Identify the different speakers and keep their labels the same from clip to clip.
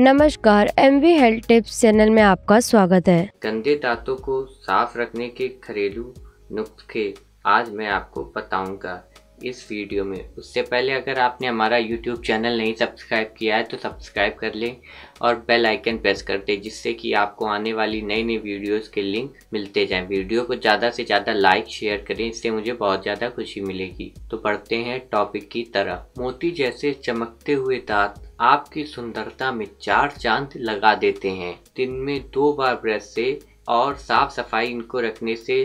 Speaker 1: नमस्कार M V health tips channel में आपका स्वागत है गंदे दांतों को साफ रखने के घरेलू नुस्खे आज मैं आपको बताऊंगा इस वीडियो में उससे पहले अगर आपने हमारा YouTube चैनल नहीं सब्सक्राइब किया है तो सब्सक्राइब कर लें और बेल आइकन प्रेस कर दें जिससे कि आपको आने वाली नई नई वीडियोस के लिंक मिलते जाएं वीडियो को ज़्यादा से ज़्यादा लाइक शेयर करें इससे मुझे बहुत ज़्यादा खुशी मिलेगी तो पढ़ते हैं टॉपिक की तरह मोती जैसे चमकते हुए दाँत आपकी सुंदरता में चार चांद लगा देते हैं दिन में दो बार ब्रश से और साफ सफाई इनको रखने से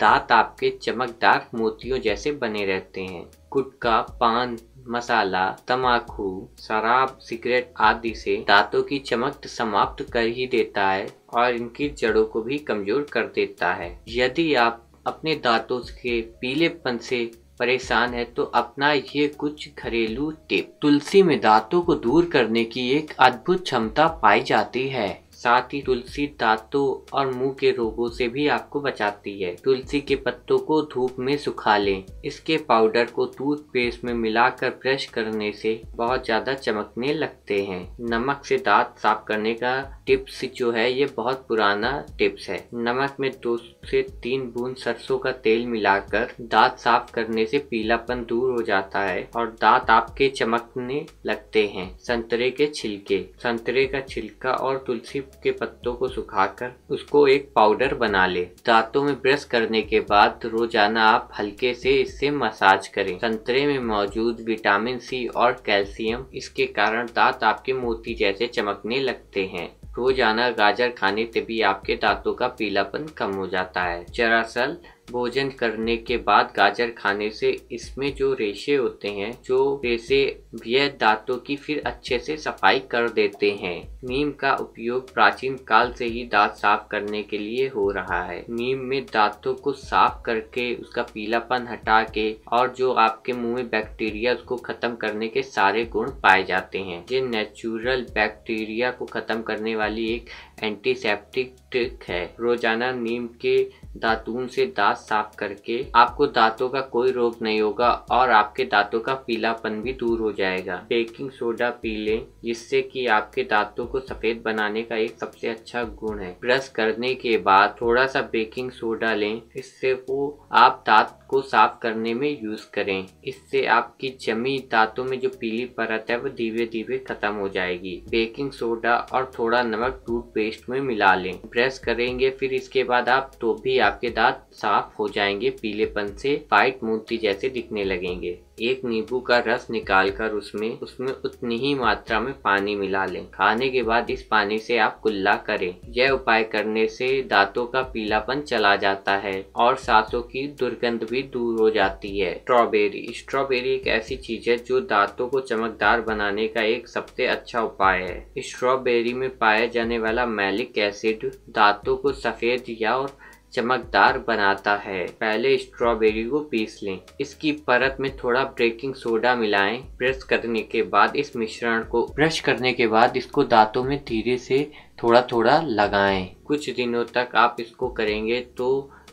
Speaker 1: दांत आपके चमकदार मोतियों जैसे बने रहते हैं कुटका पान मसाला तमाकू शराब सिगरेट आदि से दांतों की चमक समाप्त कर ही देता है और इनकी जड़ों को भी कमजोर कर देता है यदि आप अपने दांतों के पीलेपन से परेशान है तो अपना ये कुछ घरेलू टिप तुलसी में दांतों को दूर करने की एक अद्भुत क्षमता पाई जाती है साथ ही तुलसी दांतों और मुंह के रोगों से भी आपको बचाती है तुलसी के पत्तों को धूप में सुखा लें इसके पाउडर को टूथपेस्ट में मिलाकर ब्रश करने से बहुत ज़्यादा चमकने लगते हैं नमक से दांत साफ करने का टिप्स जो है ये बहुत पुराना टिप्स है नमक में दो से तीन बूंद सरसों का तेल मिलाकर दांत साफ करने से पीलापन दूर हो जाता है और दांत आपके चमकने लगते हैं संतरे के छिलके संतरे का छिलका और तुलसी के पत्तों को सुखाकर उसको एक पाउडर बना ले दांतों में ब्रश करने के बाद रोजाना आप हल्के से इससे मसाज करें संतरे में मौजूद विटामिन सी और कैल्शियम इसके कारण दांत आपके मोती जैसे चमकने लगते हैं रोजाना गाजर खाने से भी आपके दांतों का पीलापन कम हो जाता है दरअसल भोजन करने के बाद गाजर खाने से इसमें जो रेशे होते हैं जो रेशे व्यय दांतों की फिर अच्छे से सफाई कर देते हैं नीम का उपयोग प्राचीन काल से ही दांत साफ करने के लिए हो रहा है नीम में दांतों को साफ करके उसका पीलापन हटा के और जो आपके मुंह में बैक्टीरिया उसको खत्म करने के सारे गुण पाए जाते हैं ये नेचुरल बैक्टीरिया को खत्म करने वाली एक एंटीसेप्टिक ट्रिक है रोजाना नीम के दातून से दांत दांत साफ करके आपको दांतों का कोई रोग नहीं होगा और आपके दांतों का पीलापन भी दूर हो जाएगा बेकिंग सोडा पी लें जिससे कि आपके दांतों को सफेद बनाने का एक सबसे अच्छा गुण है ब्रश करने के बाद थोड़ा सा बेकिंग सोडा लें इससे वो आप दांत को साफ करने में यूज करें इससे आपकी जमी दांतों में जो पीली परत है वो धीरे धीरे खत्म हो जाएगी बेकिंग सोडा और थोड़ा नमक टूथपेस्ट में मिला लें ब्रश करेंगे फिर इसके बाद आप तो भी आपके दांत साफ साफ हो जाएंगे पीलेपन से व्हाइट मूर्ति जैसे दिखने लगेंगे एक नींबू का रस निकालकर उसमें उसमें उतनी ही मात्रा में पानी मिला लें खाने के बाद इस पानी से आप कुल्ला करें यह उपाय करने से दांतों का पीलापन चला जाता है और सांसों की दुर्गंध भी दूर हो जाती है स्ट्रॉबेरी स्ट्रॉबेरी एक ऐसी चीज है जो दांतों को चमकदार बनाने का एक सबसे अच्छा उपाय है स्ट्रॉबेरी में पाया जाने वाला मैलिक एसिड दांतों को सफेद या और चमकदार बनाता है पहले स्ट्रॉबेरी को पीस लें इसकी परत में थोड़ा बेकिंग सोडा मिलाएं प्रेस करने के बाद इस मिश्रण को ब्रश करने के बाद इसको दांतों में धीरे से थोड़ा थोड़ा लगाएं कुछ दिनों तक आप इसको करेंगे तो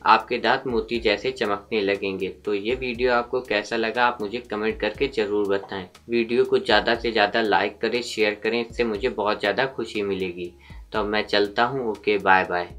Speaker 1: आपके दांत मोती जैसे चमकने लगेंगे तो ये वीडियो आपको कैसा लगा आप मुझे कमेंट करके ज़रूर बताएं वीडियो को ज़्यादा से ज़्यादा लाइक करें शेयर करें इससे मुझे बहुत ज़्यादा खुशी मिलेगी तो मैं चलता हूँ ओके बाय बाय